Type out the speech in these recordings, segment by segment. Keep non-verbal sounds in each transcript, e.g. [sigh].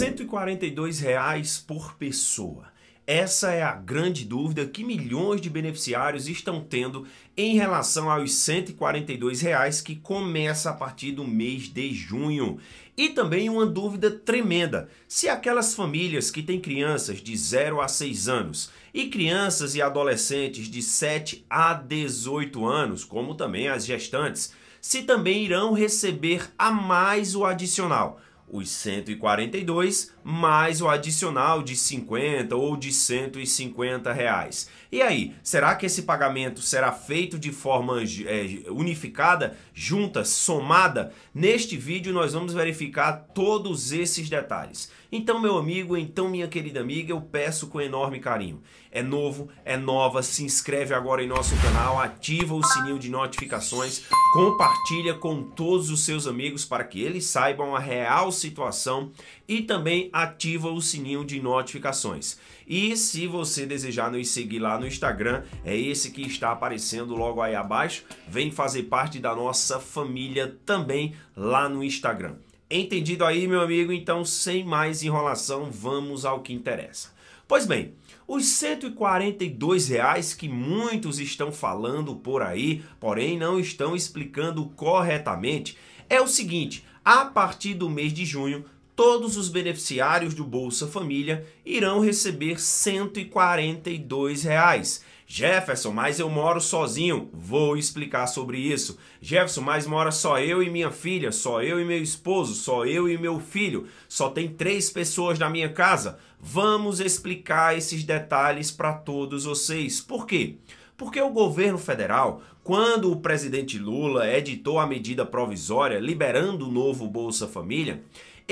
142 reais por pessoa. Essa é a grande dúvida que milhões de beneficiários estão tendo em relação aos 142 reais que começa a partir do mês de junho. E também uma dúvida tremenda: se aquelas famílias que têm crianças de 0 a 6 anos e crianças e adolescentes de 7 a 18 anos, como também as gestantes, se também irão receber a mais o adicional os 142 mais o adicional de 50 ou de 150 reais. E aí, será que esse pagamento será feito de forma é, unificada, junta, somada? Neste vídeo nós vamos verificar todos esses detalhes. Então, meu amigo, então minha querida amiga, eu peço com enorme carinho. É novo, é nova, se inscreve agora em nosso canal, ativa o sininho de notificações, compartilha com todos os seus amigos para que eles saibam a real situação e também ativa o sininho de notificações. E se você desejar nos seguir lá no Instagram, é esse que está aparecendo logo aí abaixo. Vem fazer parte da nossa família também lá no Instagram. Entendido aí, meu amigo? Então, sem mais enrolação, vamos ao que interessa. Pois bem, os 142 reais que muitos estão falando por aí, porém não estão explicando corretamente, é o seguinte: a partir do mês de junho, todos os beneficiários do Bolsa Família irão receber R$ 142. Reais. Jefferson, mas eu moro sozinho. Vou explicar sobre isso. Jefferson, mas mora só eu e minha filha, só eu e meu esposo, só eu e meu filho. Só tem três pessoas na minha casa. Vamos explicar esses detalhes para todos vocês. Por quê? Porque o governo federal, quando o presidente Lula editou a medida provisória liberando o novo Bolsa Família,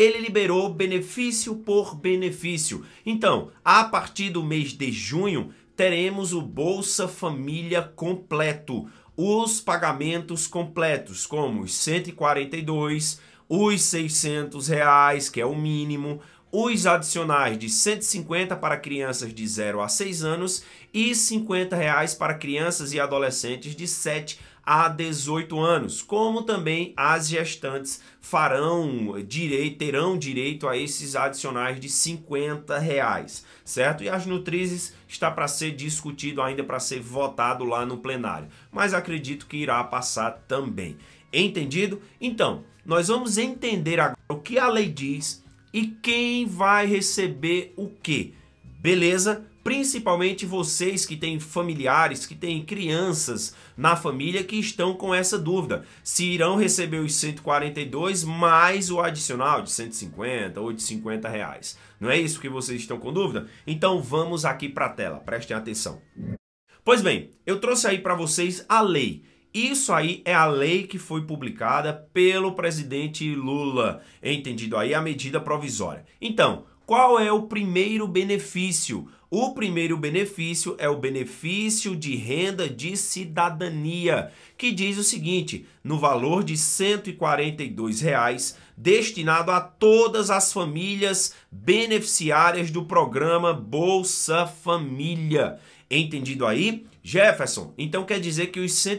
ele liberou benefício por benefício. Então, a partir do mês de junho, teremos o Bolsa Família completo. Os pagamentos completos, como os 142, os 600 reais, que é o mínimo, os adicionais de 150 para crianças de 0 a 6 anos e 50 reais para crianças e adolescentes de 7 a 18 anos, como também as gestantes farão direito, terão direito a esses adicionais de 50 reais, certo? E as nutrizes está para ser discutido ainda para ser votado lá no plenário, mas acredito que irá passar também. Entendido? Então, nós vamos entender agora o que a lei diz e quem vai receber o que. Beleza? principalmente vocês que têm familiares, que têm crianças na família que estão com essa dúvida, se irão receber os 142 mais o adicional de 150 ou de 50 reais. Não é isso que vocês estão com dúvida? Então vamos aqui para a tela, prestem atenção. Pois bem, eu trouxe aí para vocês a lei isso aí é a lei que foi publicada pelo presidente Lula, entendido aí a medida provisória. Então, qual é o primeiro benefício o primeiro benefício é o benefício de renda de cidadania, que diz o seguinte: no valor de R$ 142,00, reais, destinado a todas as famílias beneficiárias do programa Bolsa Família. Entendido aí? Jefferson, então quer dizer que os R$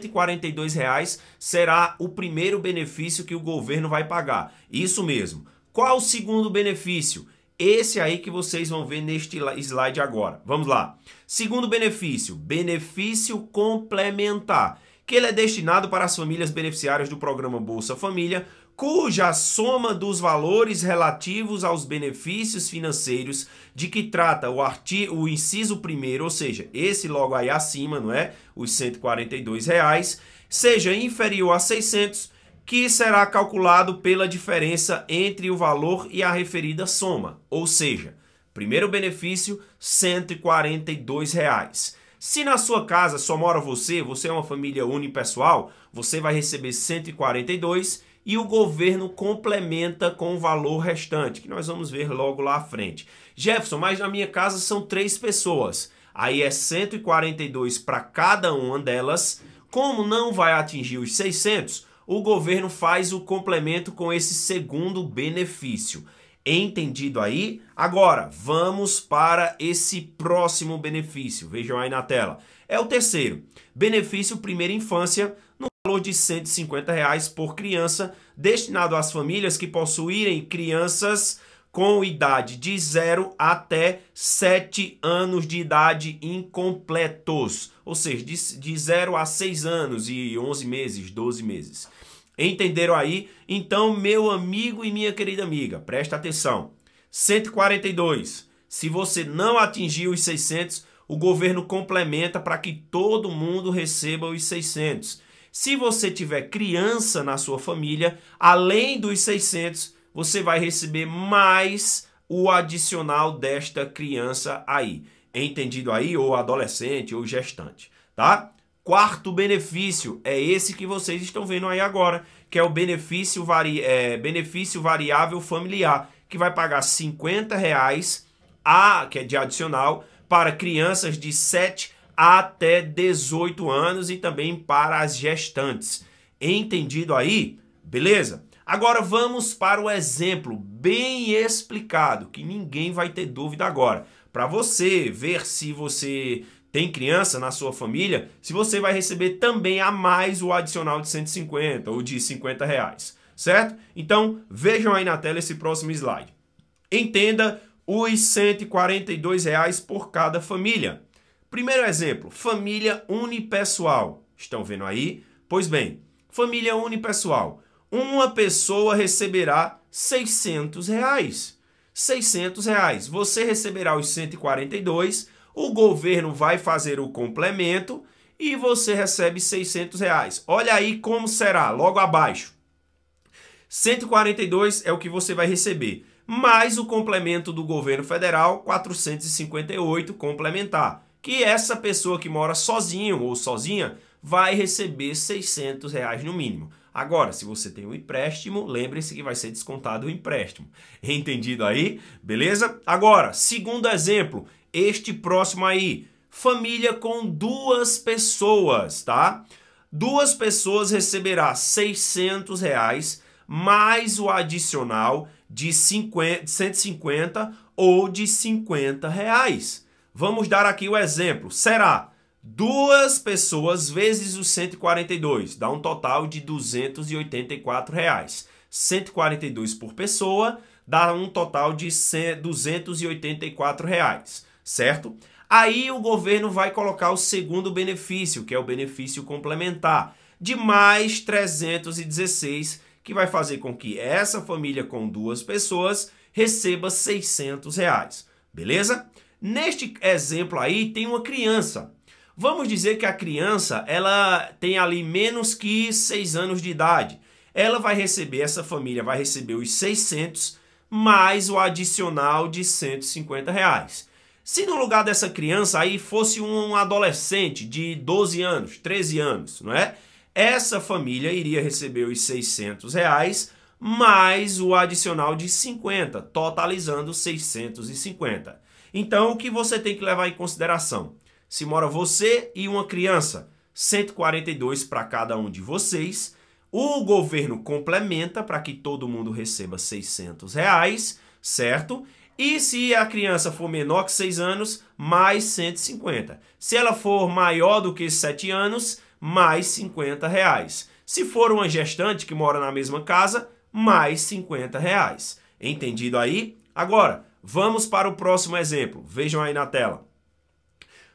reais será o primeiro benefício que o governo vai pagar. Isso mesmo. Qual o segundo benefício? Esse aí que vocês vão ver neste slide agora. Vamos lá. Segundo benefício, benefício complementar, que ele é destinado para as famílias beneficiárias do programa Bolsa Família, cuja soma dos valores relativos aos benefícios financeiros de que trata o artigo, o inciso primeiro, ou seja, esse logo aí acima, não é? Os 142 reais, seja inferior a 600 que será calculado pela diferença entre o valor e a referida soma, ou seja, primeiro benefício R$ 142. Reais. Se na sua casa só mora você, você é uma família unipessoal, você vai receber 142 e o governo complementa com o valor restante, que nós vamos ver logo lá à frente. Jefferson, mas na minha casa são três pessoas. Aí é 142 para cada uma delas. Como não vai atingir os 600, o governo faz o complemento com esse segundo benefício. Entendido aí? Agora, vamos para esse próximo benefício. Vejam aí na tela. É o terceiro. Benefício primeira infância no valor de R$ 150 reais por criança, destinado às famílias que possuírem crianças com idade de 0 até 7 anos de idade incompletos, ou seja, de 0 a 6 anos e 11 meses, 12 meses. Entenderam aí? Então, meu amigo e minha querida amiga, presta atenção. 142. Se você não atingir os 600, o governo complementa para que todo mundo receba os 600. Se você tiver criança na sua família, além dos 600, você vai receber mais o adicional desta criança aí. Entendido aí? Ou adolescente, ou gestante, tá? Quarto benefício é esse que vocês estão vendo aí agora, que é o benefício, vari, é, benefício variável familiar, que vai pagar 50 reais, a, que é de adicional, para crianças de 7 até 18 anos e também para as gestantes. Entendido aí? Beleza? Agora vamos para o exemplo bem explicado, que ninguém vai ter dúvida agora. Para você ver se você tem criança na sua família, se você vai receber também a mais o adicional de 150 ou de 50 reais, certo? Então vejam aí na tela esse próximo slide. Entenda os 142 reais por cada família. Primeiro exemplo, família unipessoal. Estão vendo aí? Pois bem, família unipessoal uma pessoa receberá 600 reais. 600 reais. Você receberá os 142, o governo vai fazer o complemento e você recebe 600 reais. Olha aí como será, logo abaixo. 142 é o que você vai receber, mais o complemento do governo federal, 458 complementar, que essa pessoa que mora sozinho ou sozinha vai receber 600 reais no mínimo. Agora, se você tem um empréstimo, lembre-se que vai ser descontado o empréstimo. [laughs] Entendido aí? Beleza? Agora, segundo exemplo, este próximo aí, família com duas pessoas, tá? Duas pessoas receberá 600 reais mais o adicional de 50, 150 ou de 50 reais. Vamos dar aqui o exemplo. Será duas pessoas vezes os 142, dá um total de 284 reais. 142 por pessoa dá um total de 100, 284 reais, certo? Aí o governo vai colocar o segundo benefício, que é o benefício complementar, de mais 316, que vai fazer com que essa família com duas pessoas receba 600 reais, beleza? Neste exemplo aí tem uma criança, Vamos dizer que a criança ela tem ali menos que 6 anos de idade. Ela vai receber, essa família vai receber os 600 mais o adicional de 150 reais. Se no lugar dessa criança aí fosse um adolescente de 12 anos, 13 anos, não é? Essa família iria receber os 600 reais mais o adicional de 50, totalizando 650. Então, o que você tem que levar em consideração? se mora você e uma criança, 142 para cada um de vocês. O governo complementa para que todo mundo receba 600 reais, certo? E se a criança for menor que 6 anos, mais 150. Se ela for maior do que 7 anos, mais 50 reais. Se for uma gestante que mora na mesma casa, mais 50 reais. Entendido aí? Agora, vamos para o próximo exemplo. Vejam aí na tela.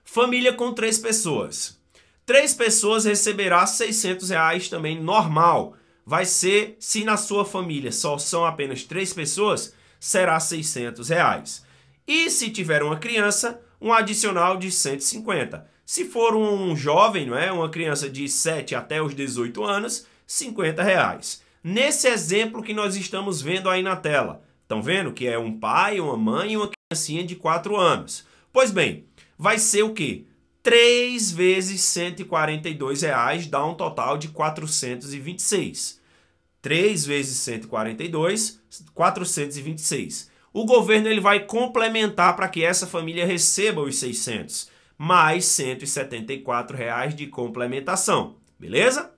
Família com três pessoas. Três pessoas receberá 600 reais também normal. Vai ser, se na sua família só são apenas três pessoas, será 600 reais. E se tiver uma criança, um adicional de 150. Se for um jovem, não é? uma criança de 7 até os 18 anos, 50 reais. Nesse exemplo que nós estamos vendo aí na tela, estão vendo que é um pai, uma mãe e uma criancinha de 4 anos. Pois bem, vai ser o quê? 3 vezes 142 reais dá um total de 426. 3 vezes 142, 426. O governo ele vai complementar para que essa família receba os 600, mais 174 reais de complementação, beleza?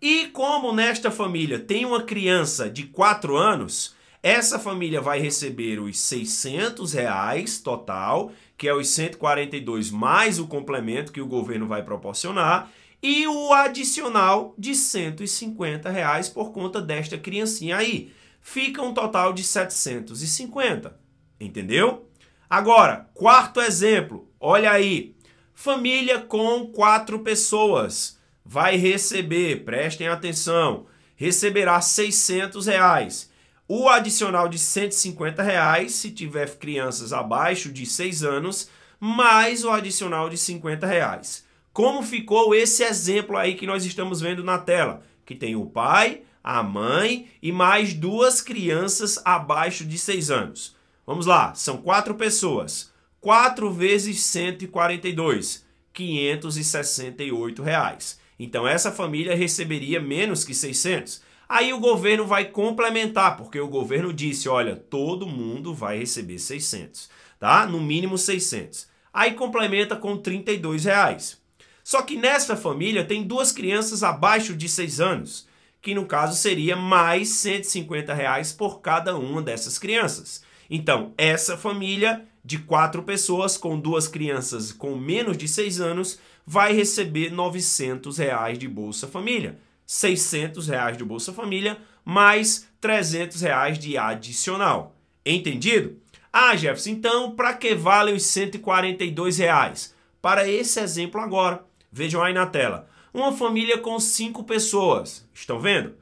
E como nesta família tem uma criança de 4 anos, essa família vai receber os 600 reais total, que é os 142 mais o complemento que o governo vai proporcionar, e o adicional de 150 reais por conta desta criancinha aí. Fica um total de 750, entendeu? Agora, quarto exemplo, olha aí, família com quatro pessoas vai receber, prestem atenção, receberá 600 reais. O adicional de 150 reais, se tiver crianças abaixo de 6 anos, mais o adicional de 50 reais. Como ficou esse exemplo aí que nós estamos vendo na tela? Que tem o pai, a mãe e mais duas crianças abaixo de 6 anos. Vamos lá, são 4 pessoas. 4 vezes 142, 568 reais. Então essa família receberia menos que 600. Aí o governo vai complementar, porque o governo disse, olha, todo mundo vai receber 600, tá? No mínimo 600. Aí complementa com 32 reais. Só que nessa família tem duas crianças abaixo de 6 anos, que no caso seria mais 150 reais por cada uma dessas crianças. Então, essa família de quatro pessoas com duas crianças com menos de 6 anos vai receber 900 reais de Bolsa Família. 600 reais do Bolsa Família mais 300 reais de adicional. Entendido? Ah, Jefferson, então para que valem os 142 reais? Para esse exemplo agora, vejam aí na tela. Uma família com 5 pessoas, estão vendo?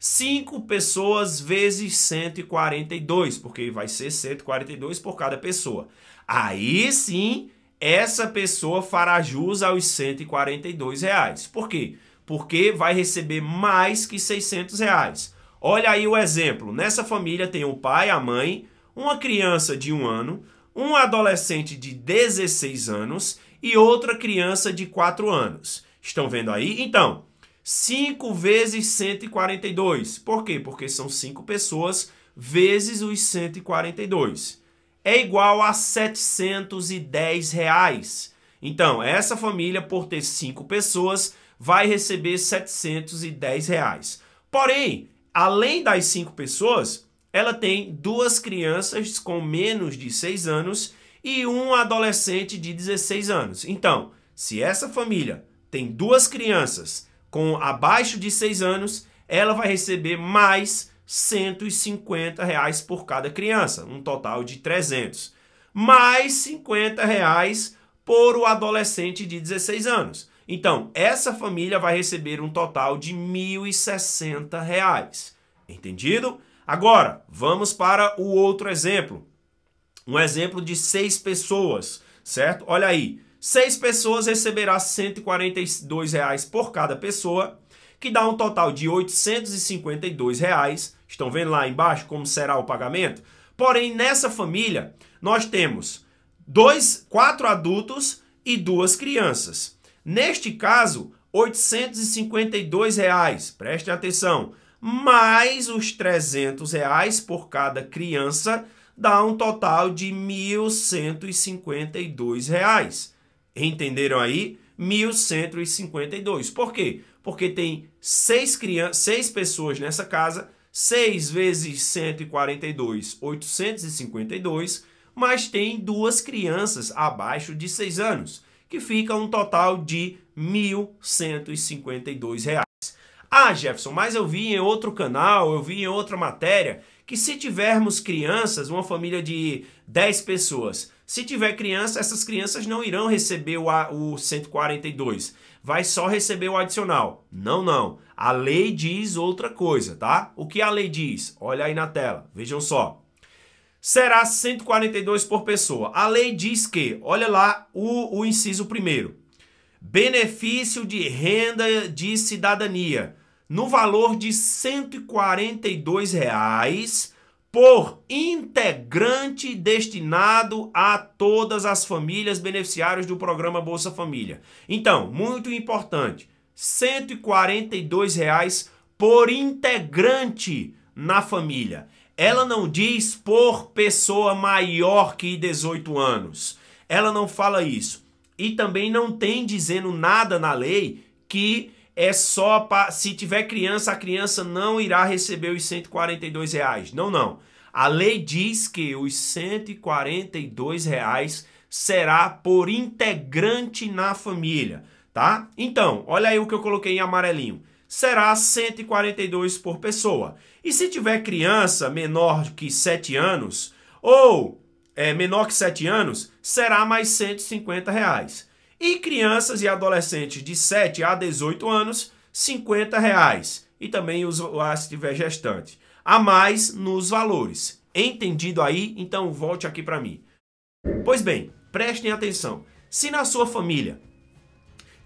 5 pessoas vezes 142, porque vai ser 142 por cada pessoa. Aí sim, essa pessoa fará jus aos 142 reais. Por quê? porque vai receber mais que 600 reais. Olha aí o exemplo. Nessa família tem o pai, a mãe, uma criança de um ano, um adolescente de 16 anos e outra criança de 4 anos. Estão vendo aí? Então, 5 vezes 142. Por quê? Porque são 5 pessoas vezes os 142. É igual a 710 reais. Então, essa família, por ter 5 pessoas, vai receber 710 reais. Porém, além das cinco pessoas, ela tem duas crianças com menos de 6 anos e um adolescente de 16 anos. Então, se essa família tem duas crianças com abaixo de 6 anos, ela vai receber mais 150 reais por cada criança, um total de 300. Mais 50 reais por o adolescente de 16 anos. Então, essa família vai receber um total de R$ 1.060. Reais. Entendido? Agora, vamos para o outro exemplo. Um exemplo de seis pessoas, certo? Olha aí, seis pessoas receberá R$ 142,00 reais por cada pessoa, que dá um total de R$ 852,00. Reais. Estão vendo lá embaixo como será o pagamento? Porém, nessa família, nós temos dois, quatro adultos e duas crianças. Neste caso, R$ 852, reais, preste atenção, mais os R$ 300 reais por cada criança, dá um total de R$ 1.152. Entenderam aí? 1.152. Por quê? Porque tem seis, crianças, seis pessoas nessa casa, 6 vezes 142, 852, mas tem duas crianças abaixo de 6 anos que fica um total de R$ 1.152. Reais. Ah, Jefferson, mas eu vi em outro canal, eu vi em outra matéria, que se tivermos crianças, uma família de 10 pessoas, se tiver criança, essas crianças não irão receber o, o 142, vai só receber o adicional. Não, não. A lei diz outra coisa, tá? O que a lei diz? Olha aí na tela, vejam só será 142 por pessoa. A lei diz que, olha lá o, o inciso primeiro, benefício de renda de cidadania no valor de R$ 142 reais por integrante destinado a todas as famílias beneficiárias do programa Bolsa Família. Então, muito importante, R$ reais por integrante na família. Ela não diz por pessoa maior que 18 anos. Ela não fala isso. E também não tem dizendo nada na lei que é só para se tiver criança, a criança não irá receber os 142 reais. Não, não. A lei diz que os 142 reais será por integrante na família, tá? Então, olha aí o que eu coloquei em amarelinho será 142 por pessoa. E se tiver criança menor que 7 anos ou é, menor que 7 anos, será mais 150 reais. E crianças e adolescentes de 7 a 18 anos, 50 reais. E também os, ah, se tiver gestante. A mais nos valores. Entendido aí? Então volte aqui para mim. Pois bem, prestem atenção. Se na sua família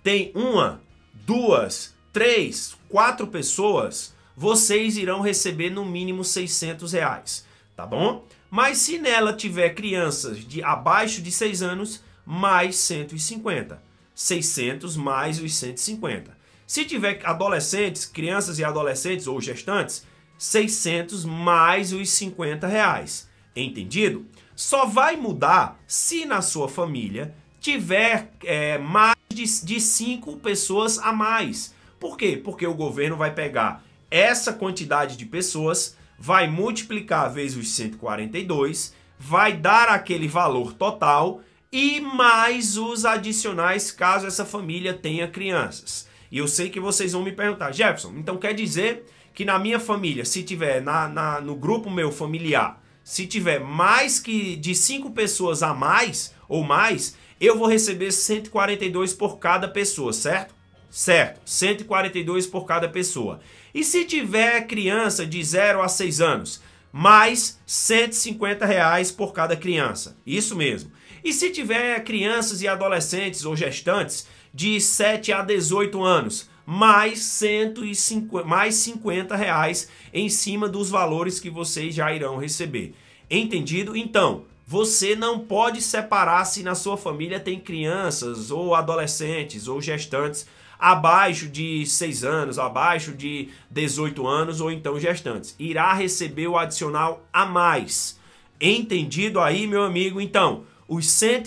tem uma, duas, três, quatro pessoas, vocês irão receber no mínimo 600 reais, tá bom? Mas se nela tiver crianças de abaixo de 6 anos, mais 150. 600 mais os 150. Se tiver adolescentes, crianças e adolescentes ou gestantes, 600 mais os 50 reais. Entendido? Só vai mudar se na sua família tiver é, mais de 5 pessoas a mais. Por quê? Porque o governo vai pegar essa quantidade de pessoas, vai multiplicar vezes os 142, vai dar aquele valor total e mais os adicionais caso essa família tenha crianças. E eu sei que vocês vão me perguntar, Jefferson, então quer dizer que na minha família, se tiver na, na no grupo meu familiar, se tiver mais que de 5 pessoas a mais ou mais, eu vou receber 142 por cada pessoa, certo? Certo, 142 por cada pessoa. E se tiver criança de 0 a 6 anos, mais 150 reais por cada criança. Isso mesmo. E se tiver crianças e adolescentes ou gestantes de 7 a 18 anos, mais 150, mais 50 reais em cima dos valores que vocês já irão receber. Entendido? Então, você não pode separar se na sua família tem crianças ou adolescentes ou gestantes abaixo de 6 anos, abaixo de 18 anos ou então gestantes. Irá receber o adicional a mais. Entendido aí, meu amigo? Então, os R$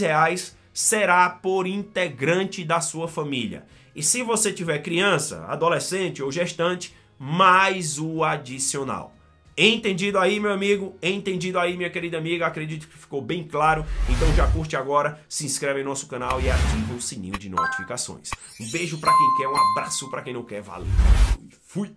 reais será por integrante da sua família. E se você tiver criança, adolescente ou gestante, mais o adicional. Entendido aí, meu amigo? Entendido aí, minha querida amiga? Acredito que ficou bem claro. Então já curte agora, se inscreve em nosso canal e ativa o sininho de notificações. Um beijo para quem quer, um abraço para quem não quer. Valeu. Fui.